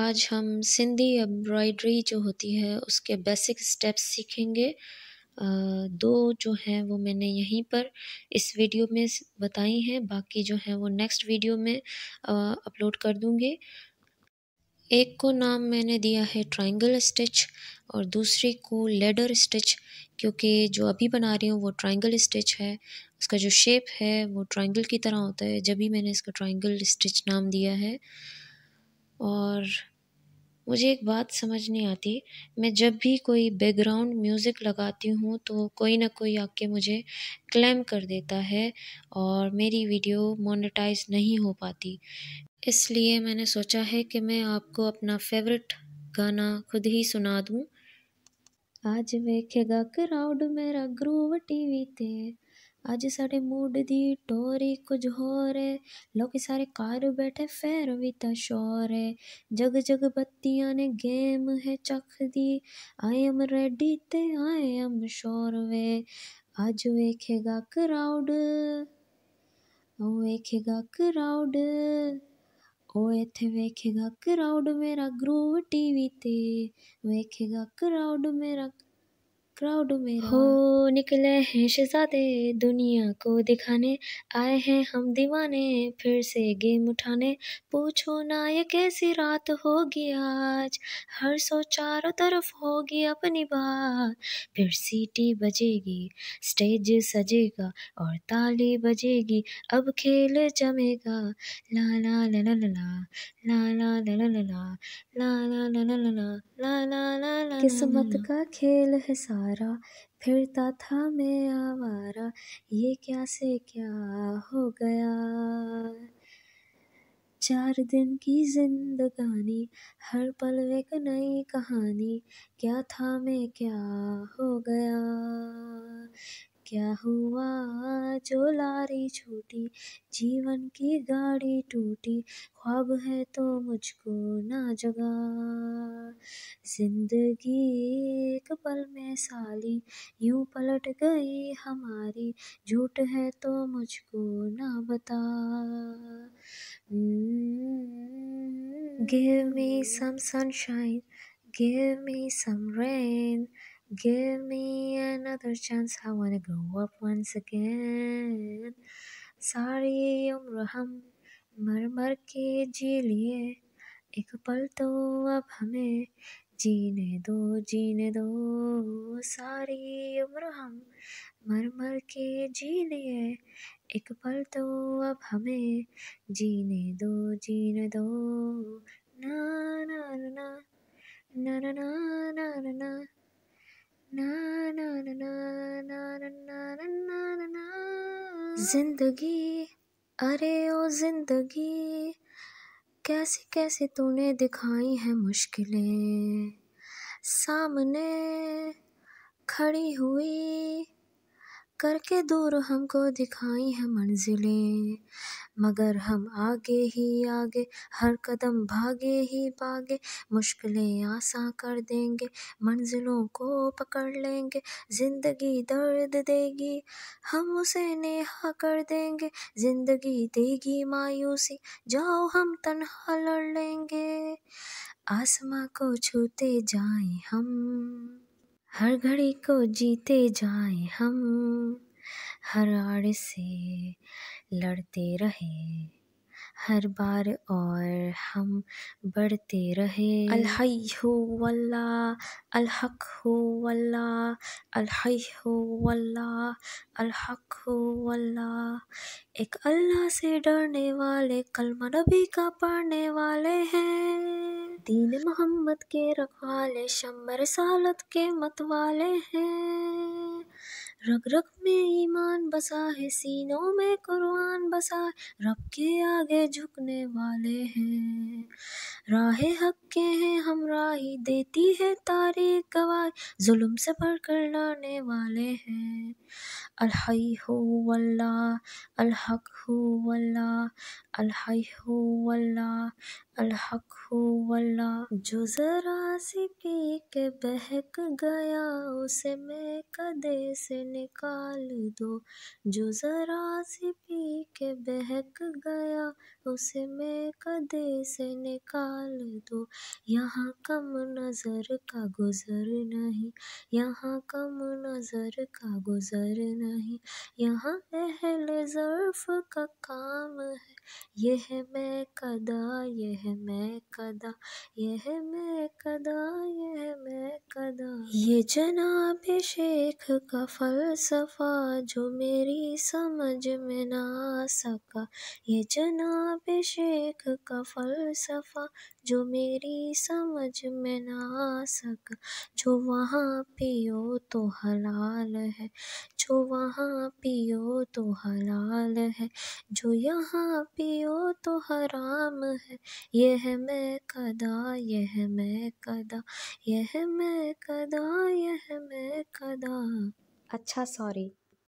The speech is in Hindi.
आज हम सिंधी एम्ब्रॉयड्री जो होती है उसके बेसिक स्टेप्स सीखेंगे दो जो हैं वो मैंने यहीं पर इस वीडियो में बताई हैं बाकी जो हैं वो नेक्स्ट वीडियो में अपलोड कर दूँगी एक को नाम मैंने दिया है ट्रायंगल स्टिच और दूसरी को लेडर स्टिच क्योंकि जो अभी बना रही हूँ वो ट्रायंगल स्टिच है उसका जो शेप है वो ट्रायंगल की तरह होता है जब भी मैंने इसका ट्रायंगल स्टिच नाम दिया है और मुझे एक बात समझ नहीं आती मैं जब भी कोई बैकग्राउंड म्यूज़िक लगाती हूँ तो कोई ना कोई आके मुझे क्लेम कर देता है और मेरी वीडियो मोनेटाइज नहीं हो पाती इसलिए मैंने सोचा है कि मैं आपको अपना फेवरेट गाना खुद ही सुना दूँ आज वेखेगा क्राउड मेरा ग्रूव टीवी ते अज साढ़े मूड दी टोरी कुछ होर ऐ लोग सारे घर बैठे भैरो भी तो शोर है जग जग बत्तियां ने गेम है चख दी आई एम रेडी ते आई एम शोर वे अज वेखेगा क्राउड वेखेगा क्राउड ओ ਇੱਥੇ वेखेगा क्राउड मेरा ਗਰੂਵ टीवी ते वेखेगा क्राउड मेरा क्राउड में हो निकले हैं शहजादे दुनिया को दिखाने आए हैं हम दीवाने फिर से गेम उठाने पूछो ना ये कैसी रात होगी आज हर सो चारों तरफ होगी अपनी बात फिर सीटी बजेगी स्टेज सजेगा और ताली बजेगी अब खेल जमेगा ला ला ला ला ला ला ला ला ला ला ला ला ला ला ला ला ला ला ला किस्मत का खेल है ला सहारा फिरता था मैं आवारा ये क्या से क्या हो गया चार दिन की जिंदगानी हर पल एक नई कहानी क्या था मैं क्या हो गया क्या हुआ जो लारी छूटी जीवन की गाड़ी टूटी ख्वाब है तो मुझको ना जगा जिंदगी एक पल में साली यूं पलट गई हमारी झूठ है तो मुझको ना बता give me some sunshine give me some rain Give me another chance, I wanna grow up once again. सारी उम्र हम मर मर के जी लिए एक पल तो अब हमें जीने दो जीने दो सारी उम्र हम मर मर के जी लिए एक पल तो अब हमें जीने दो जीने दो ना ना ना ना ना ना ना ना, ना, ना जिंदगी अरे ओ जिंदगी कैसी कैसी तूने दिखाई है मुश्किलें सामने खड़ी हुई करके दूर हमको दिखाई है मंजिलें मगर हम आगे ही आगे हर कदम भागे ही भागे मुश्किलें आसा कर देंगे मंजिलों को पकड़ लेंगे ज़िंदगी दर्द देगी हम उसे नेहा कर देंगे ज़िंदगी देगी मायूसी जाओ हम तनहा लड़ लेंगे आसमां को छूते जाएं हम हर घड़ी को जीते जाएं हम हर आड़ से लड़ते रहे हर बार और हम बढ़ते रहे अलहक हो वल्ला अलहई हो वल्ला अलहक हो वल्ला एक अल्लाह से डरने वाले कलमा नबी का पढ़ने वाले हैं दीन मोहम्मद के रखवाले शम्बर सालत के मतवाले हैं रग रग में ईमान बसा है सीनों में कुरान बसा है रब के आगे झुकने वाले हैं राह हक के हैं हम राही देती है तारीख गवाह जुल्म से कर लाने वाले हैं अलहई हो वल्ला अलहक हो वल्ला अलहै हुवल्ला अलहक जो ज़रा सी पी के बहक गया उसे मैं कदे से निकाल दो जो ज़रा सी पी के बहक गया उसे मैं कदे से निकाल दो यहाँ कम नज़र का गुज़र नहीं यहाँ कम नज़र का गुज़र नहीं यहाँ अहल ज़र्फ का काम है यह मैं कदा यह मैं कदा यह मैं कदा यह मैं कदा ये जनाब शेख का फलसफा जो मेरी समझ में ना आ सका ये जनाब शेख का फलसफा जो मेरी समझ में ना आ सक जो वहाँ पियो तो हलाल है जो वहाँ पियो तो हलाल है जो यहाँ पियो तो हराम है यह मैं कदा यह मैं कदा यह मैं कदा यह मैं कदा अच्छा सॉरी